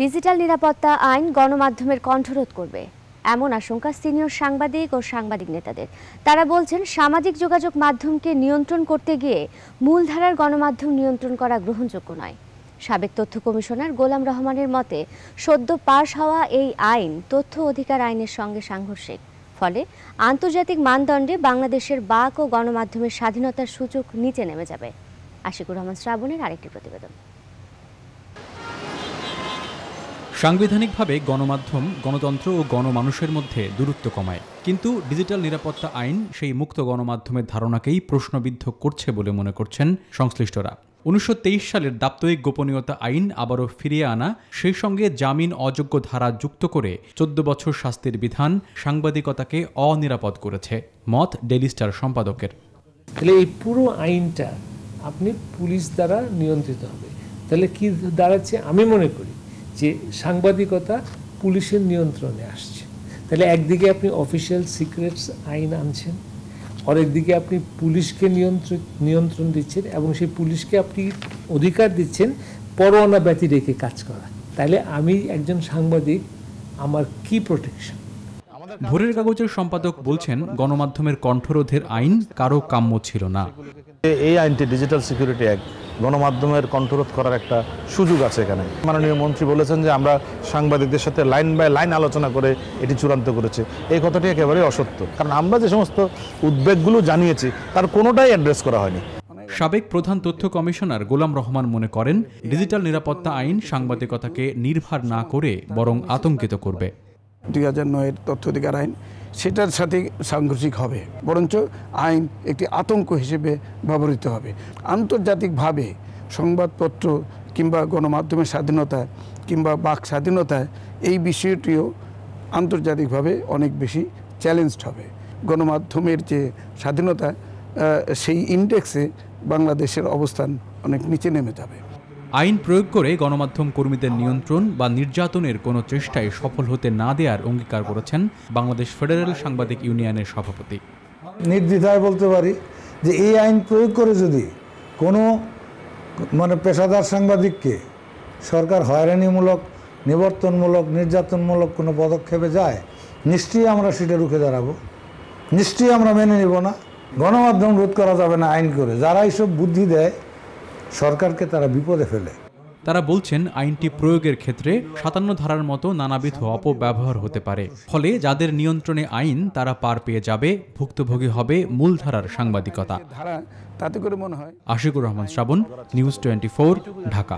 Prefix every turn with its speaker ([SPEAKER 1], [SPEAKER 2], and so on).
[SPEAKER 1] digital নিরাপত্তা আইন গণমাধ্যমের কণ্ঠরোধ করবে এমন আশঙ্কা সিনিয়র সাংবাদিক ও সাংবাদিক নেতাদের তারা বলছেন সামাজিক যোগাযোগ মাধ্যমকে নিয়ন্ত্রণ করতে গিয়ে মূলধারার গণমাধ্যম নিয়ন্ত্রণ করা গ্রহণযোগ্য নয় সাবেক তথ্য কমিশনার গোলাম রহমানের মতে সদ্য পাশ হওয়া এই আইন তথ্য অধিকার আইনের সঙ্গে সাংঘর্ষিক ফলে আন্তর্জাতিক মানদণ্ডে বাংলাদেশের বাক ও গণমাধ্যমের স্বাধীনতার সূচক নিচে নেমে যাবে আশিকুর রহমান শ্রাবণের আরেকটি প্রতিবেদন
[SPEAKER 2] সাংবিধানিকভাবে গণমাধ্যম গণতন্ত্র ও গণমানুষের মধ্যে দূরত্ব কমায় কিন্তু ডিজিটাল নিরাপত্তা আইন সেই মুক্ত গণমাধ্যমের ধারণাকেই প্রশ্নবিদ্ধ করছে বলে মনে করছেন সংশ্লিষ্টরা উনিশশো সালের দাপ্তরিক গোপনীয়তা আইন আবারও ফিরিয়ে আনা সেই সঙ্গে জামিন অযোগ্য ধারা যুক্ত করে চোদ্দ বছর শাস্তির বিধান সাংবাদিকতাকে অনিরাপদ করেছে মত ডেলি স্টার সম্পাদকের তাহলে
[SPEAKER 3] এই পুরো আইনটা আপনি পুলিশ দ্বারা নিয়ন্ত্রিত হবে তাহলে কি দাঁড়াচ্ছে আমি মনে করি যে সাংবাদিকতা পুলিশের নিয়ন্ত্রণে আসছে তাহলে একদিকে আপনি অফিসিয়াল সিক্রেটস আইন আনছেন আরেকদিকে আপনি পুলিশকে নিয়ন্ত্রণ নিয়ন্ত্রণ দিচ্ছেন এবং সেই পুলিশকে আপনি অধিকার দিচ্ছেন পরোয়ানা ব্যতি রেখে কাজ করা তাহলে আমি একজন সাংবাদিক আমার কি প্রোটেকশন
[SPEAKER 2] ভোরের কাগজের সম্পাদক বলছেন গণমাধ্যমের কণ্ঠরোধের আইন কারো কাম্য ছিল না এই আইনটি ডিজিটাল সিকিউরিটি অ্যাক্ট গণমাধ্যমের কণ্ঠরোধ করার একটা সুযোগ আছে এখানে
[SPEAKER 4] মাননীয় মন্ত্রী বলেছেন যে আমরা সাংবাদিকদের সাথে লাইন বাই লাইন আলোচনা করে এটি চূড়ান্ত করেছে এই কথাটি একেবারেই অসত্য কারণ আমরা যে সমস্ত উদ্বেগগুলো জানিয়েছি তার কোনোটাই অ্যাড্রেস করা হয়নি
[SPEAKER 2] সাবেক প্রধান তথ্য কমিশনার গোলাম রহমান মনে করেন ডিজিটাল নিরাপত্তা আইন সাংবাদিকতাকে নির্ভর না করে বরং আতঙ্কিত করবে
[SPEAKER 5] দুই হাজার নয়ের তথ্য অধিকার আইন সেটার সাথে সাংঘর্ষিক হবে বরঞ্চ আইন একটি আতঙ্ক হিসেবে ব্যবহৃত হবে আন্তর্জাতিকভাবে সংবাদপত্র কিংবা গণমাধ্যমের স্বাধীনতা কিংবা বাক স্বাধীনতা এই বিষয়টিও আন্তর্জাতিকভাবে অনেক বেশি চ্যালেঞ্জড হবে গণমাধ্যমের যে স্বাধীনতা সেই ইন্ডেক্সে বাংলাদেশের অবস্থান অনেক নিচে নেমে যাবে
[SPEAKER 2] আইন প্রয়োগ করে গণমাধ্যম কর্মীদের নিয়ন্ত্রণ বা নির্যাতনের কোনো চেষ্টায় সফল হতে না দেওয়ার অঙ্গীকার করেছেন বাংলাদেশ ফেডারেল সাংবাদিক ইউনিয়নের সভাপতি
[SPEAKER 4] নির্দ্বিধায় বলতে পারি যে এই আইন প্রয়োগ করে যদি কোনো মানে পেশাদার সাংবাদিককে সরকার হয়রানিমূলক নিবর্তনমূলক নির্যাতনমূলক কোনো পদক্ষেপে যায় নিশ্চয়ই আমরা সেটা রুখে দাঁড়াবো নিশ্চয়ই আমরা মেনে নিব না গণমাধ্যম রোধ করা যাবে না আইন করে যারা এইসব বুদ্ধি দেয় সরকারকে তারা বিপদে ফেলে
[SPEAKER 2] তারা বলছেন আইনটি প্রয়োগের ক্ষেত্রে সাতান্ন ধারার মতো নানাবিধ অপব্যবহার হতে পারে ফলে যাদের নিয়ন্ত্রণে আইন তারা পার পেয়ে যাবে ভুক্তভোগী হবে মূলধারার সাংবাদিকতা আশিকুর রহমান শ্রাবণ নিউজ টোয়েন্টি ঢাকা